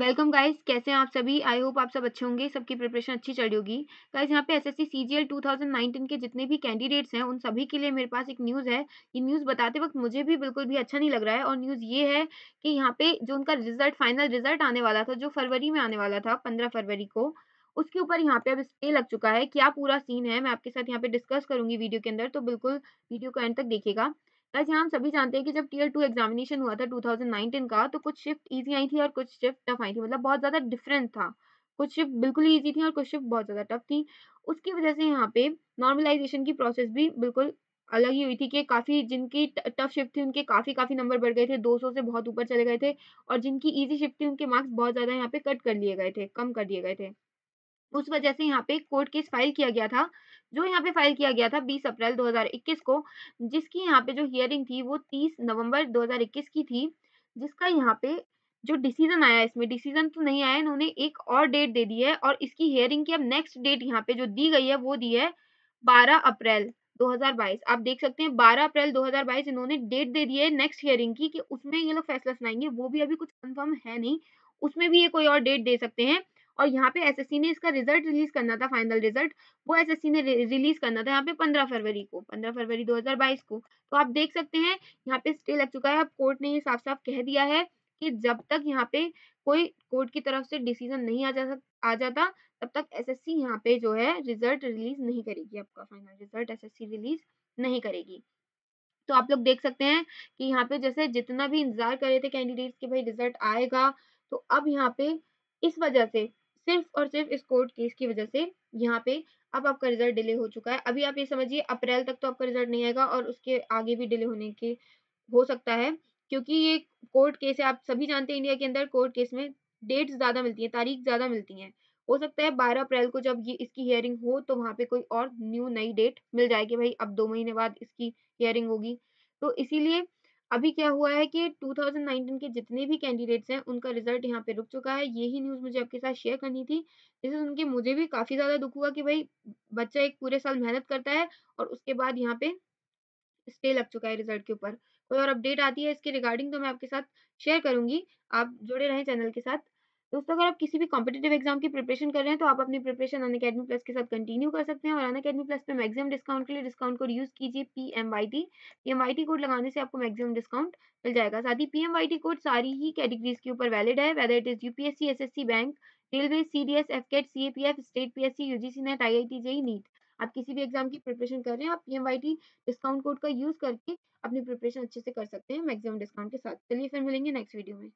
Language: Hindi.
वेलकम गाइस कैसे हैं आप सभी आई होप आप सब अच्छे होंगे सबकी प्रिपरेशन अच्छी चढ़ी होगी गाइस यहाँ पे एसएससी सीजीएल 2019 के जितने भी कैंडिडेट्स हैं उन सभी के लिए मेरे पास एक न्यूज़ है ये न्यूज़ बताते वक्त मुझे भी बिल्कुल भी अच्छा नहीं लग रहा है और न्यूज़ ये है कि यहाँ पे जो उनका रिजल्ट फाइनल रिजल्ट आने वाला था जो फरवरी में आने वाला था पंद्रह फरवरी को उसके ऊपर यहाँ पे अब स्टे लग चुका है क्या पूरा सीन है मैं आपके साथ यहाँ पे डिस्कस करूंगी वीडियो के अंदर तो बिल्कुल वीडियो को एंड तक देखिएगा वैसे हम सभी जानते हैं कि जब टीयर टू एग्जामिनेशन हुआ था 2019 का तो कुछ शिफ्ट ईजी आई थी और कुछ शिफ्ट टफ आई थी मतलब बहुत ज़्यादा डिफरेंस था कुछ शिफ्ट बिल्कुल ईजी थी और कुछ शिफ्ट बहुत ज़्यादा टफ थी उसकी वजह से यहाँ पे नॉर्मलाइजेशन की प्रोसेस भी बिल्कुल अलग ही हुई थी कि काफ़ी जिनकी टफ शिफ्ट थी उनके काफ़ी काफ़ी नंबर बढ़ गए थे 200 से बहुत ऊपर चले गए थे और जिनकी इजी शिफ्ट थी उनके मार्क्स बहुत ज़्यादा यहाँ पे कट कर लिए गए थे कम कर दिए गए थे उस वजह से यहाँ पे कोर्ट केस फाइल किया गया था जो यहाँ पे फाइल किया गया था 20 अप्रैल 2021 को जिसकी यहाँ पे जो हियरिंग थी वो 30 नवंबर 2021 की थी जिसका यहाँ पे जो डिसीजन आया इसमें डिसीजन तो नहीं आया इन्होंने एक और डेट दे दी है और इसकी हियरिंग की अब नेक्स्ट डेट यहाँ पे जो दी गई है वो दी है बारह अप्रैल 2022 आप देख सकते हैं 12 अप्रैल 2022 इन्होंने डेट दे दी है नेक्स्ट हियरिंग की कि उसमें ये लोग फैसला सुनाएंगे वो भी अभी कुछ कंफर्म है नहीं उसमें भी ये कोई और डेट दे सकते हैं और यहाँ पे एसएससी ने इसका रिजल्ट रिलीज करना था फाइनल रिजल्ट वो एसएससी ने रिलीज करना था यहाँ पे 15 फरवरी को 15 फरवरी 2022 को तो आप देख सकते हैं यहाँ पे स्टे लग चुका है अब कोर्ट ने ये साफ साफ कह दिया है कि जब तक यहाँ पे कोई कोर्ट की तरफ से डिसीजन नहीं आ जा आ जाता तब तक एसएससी यहाँ पे जो है रिजल्ट रिलीज नहीं करेगी आपका फाइनल रिजल्ट सी रिलीज नहीं करेगी तो आप लोग देख सकते हैं कि यहाँ पे जैसे जितना भी इंतजार कर रहे थे कैंडिडेट्स के भाई रिजल्ट आएगा तो अब यहाँ पे इस वजह से सिर्फ और सिर्फ इस कोर्ट केस की वजह से यहाँ पे अब आपका रिजल्ट डिले हो चुका है अभी आप ये समझिए अप्रैल तक तो आपका रिजल्ट नहीं आएगा और उसके आगे भी डिले होने के हो सकता है क्योंकि ये कोर्ट केस है आप सभी जानते हैं इंडिया के अंदर कोर्ट केस में डेट्स ज्यादा मिलती हैं तारीख ज्यादा मिलती हैं हो सकता है बारह अप्रैल को जब ये इसकी हियरिंग हो तो वहाँ पे कोई और न्यू नई डेट मिल जाएगी भाई अब दो महीने बाद इसकी हियरिंग होगी तो इसीलिए अभी क्या हुआ है कि 2019 के जितने भी कैंडिडेट्स हैं उनका रिजल्ट यहाँ पे रुक चुका है यही न्यूज़ मुझे आपके साथ शेयर करनी थी इसे सुन मुझे भी काफ़ी ज़्यादा दुख हुआ कि भाई बच्चा एक पूरे साल मेहनत करता है और उसके बाद यहाँ पे स्टे लग चुका है रिजल्ट के ऊपर कोई और अपडेट आती है इसके रिगार्डिंग तो मैं आपके साथ शेयर करूंगी आप जुड़े रहें चैनल के साथ दोस्तों अगर आप किसी भी कॉम्पिटेटिव एग्जाम की प्रिपरेशन कर रहे हैं तो आप अपनी प्रिपरेशन अन अकेडमी प्लस के साथ कंटिन्यू कर सकते हैं और अन अकेडमी प्लस पे मैक्सिमम डिस्काउंट के लिए डिस्काउंट कोड यूज कीजिए P M Y T P M Y T code लगाने से आपको मैक्सिमम डिस्काउंट मिल जाएगा साथ ही P M Y T code सारी ही कैटेगरीज के ऊपर वैलिड है whether it is UPSC S S C bank railway C D S F CAT C A P F state P S C U ji C NET I I T NEET आप किसी भी एग्जाम की प्रिपरेशन कर रहे हैं आप P M Y T discount code का यूज करके अपनी प्रिपरेशन अच्छे से कर सकते हैं मैक्सिमम डिस्काउंट के साथ चलिए फिर मिलेंगे नेक्स्ट वीडियो में